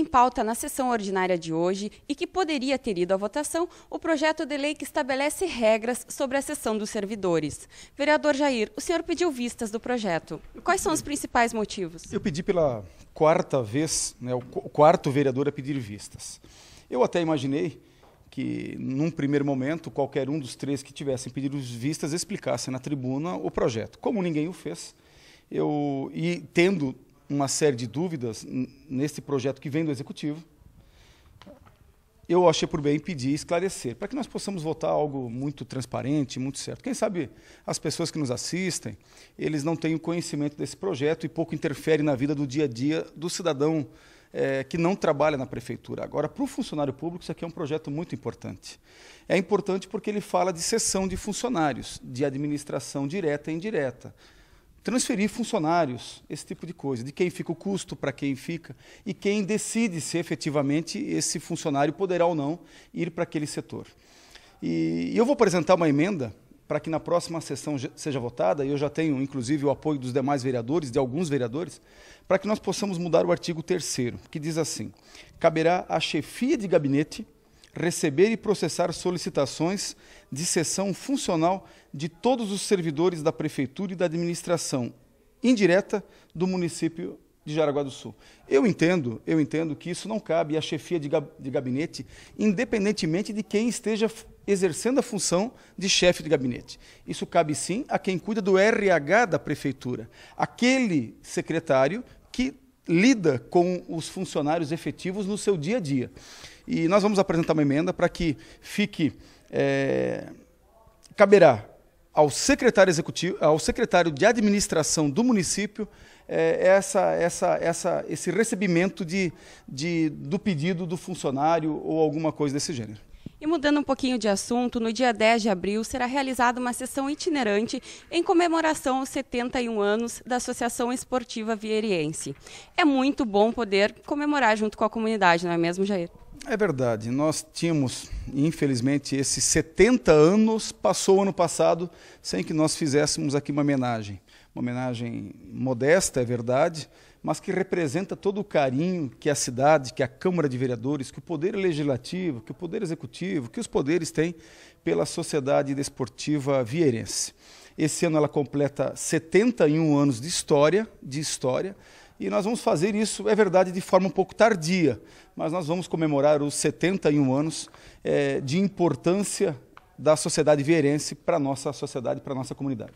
em pauta na sessão ordinária de hoje e que poderia ter ido à votação o projeto de lei que estabelece regras sobre a sessão dos servidores. Vereador Jair, o senhor pediu vistas do projeto. Quais são os principais motivos? Eu pedi pela quarta vez, né, o quarto vereador a pedir vistas. Eu até imaginei que, num primeiro momento, qualquer um dos três que tivessem pedido vistas explicasse na tribuna o projeto. Como ninguém o fez, eu, e tendo uma série de dúvidas nesse projeto que vem do Executivo, eu achei por bem pedir esclarecer, para que nós possamos votar algo muito transparente, muito certo. Quem sabe as pessoas que nos assistem, eles não têm o conhecimento desse projeto e pouco interfere na vida do dia a dia do cidadão é, que não trabalha na prefeitura. Agora, para o funcionário público, isso aqui é um projeto muito importante. É importante porque ele fala de cessão de funcionários, de administração direta e indireta transferir funcionários, esse tipo de coisa, de quem fica o custo, para quem fica, e quem decide se efetivamente esse funcionário poderá ou não ir para aquele setor. E eu vou apresentar uma emenda para que na próxima sessão seja votada, e eu já tenho inclusive o apoio dos demais vereadores, de alguns vereadores, para que nós possamos mudar o artigo 3 que diz assim: caberá à chefia de gabinete receber e processar solicitações de cessão funcional de todos os servidores da Prefeitura e da administração indireta do município de Jaraguá do Sul. Eu entendo, eu entendo que isso não cabe à chefia de, gab de gabinete, independentemente de quem esteja exercendo a função de chefe de gabinete. Isso cabe sim a quem cuida do RH da prefeitura, aquele secretário que lida com os funcionários efetivos no seu dia a dia. E nós vamos apresentar uma emenda para que fique. É, caberá ao secretário executivo, ao secretário de administração do município, é, essa, essa, essa, esse recebimento de, de, do pedido do funcionário ou alguma coisa desse gênero. E mudando um pouquinho de assunto, no dia 10 de abril será realizada uma sessão itinerante em comemoração aos 71 anos da Associação Esportiva Vieriense. É muito bom poder comemorar junto com a comunidade, não é mesmo, Jair? É verdade. Nós tínhamos, infelizmente, esses 70 anos, passou o ano passado, sem que nós fizéssemos aqui uma homenagem. Uma homenagem modesta, é verdade, mas que representa todo o carinho que a cidade, que a Câmara de Vereadores, que o Poder Legislativo, que o Poder Executivo, que os poderes têm pela sociedade desportiva vieirense. Esse ano ela completa 71 anos de história, de história, e nós vamos fazer isso, é verdade, de forma um pouco tardia, mas nós vamos comemorar os 71 anos é, de importância da sociedade vierense para a nossa sociedade, para a nossa comunidade.